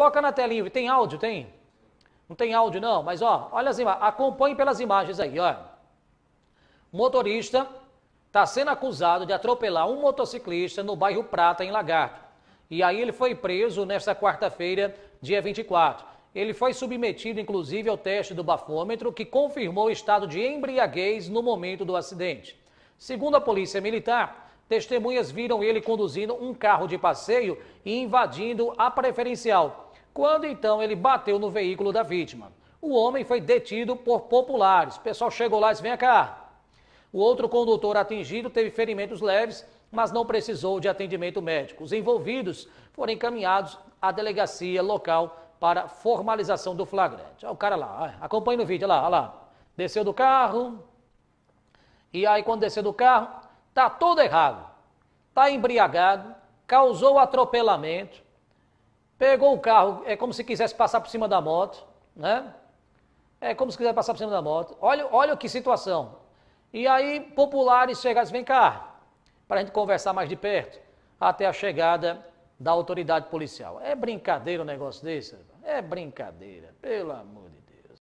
Coloca na telinha, tem áudio, tem? Não tem áudio não, mas ó, olha as imagens, acompanhe pelas imagens aí, ó. Motorista está sendo acusado de atropelar um motociclista no bairro Prata, em Lagarto. E aí ele foi preso nesta quarta-feira, dia 24. Ele foi submetido, inclusive, ao teste do bafômetro, que confirmou o estado de embriaguez no momento do acidente. Segundo a Polícia Militar, testemunhas viram ele conduzindo um carro de passeio e invadindo a preferencial quando então ele bateu no veículo da vítima. O homem foi detido por populares. O pessoal chegou lá e disse: vem cá. O outro condutor atingido teve ferimentos leves, mas não precisou de atendimento médico. Os envolvidos foram encaminhados à delegacia local para formalização do flagrante. Olha o cara lá, ah, acompanha no vídeo, olha lá, olha lá. Desceu do carro. E aí, quando desceu do carro, tá todo errado. Tá embriagado, causou atropelamento Pegou o carro, é como se quisesse passar por cima da moto, né? É como se quisesse passar por cima da moto. Olha, olha que situação. E aí, populares chegaram e vem cá, para a gente conversar mais de perto, até a chegada da autoridade policial. É brincadeira um negócio desse? É brincadeira, pelo amor de Deus.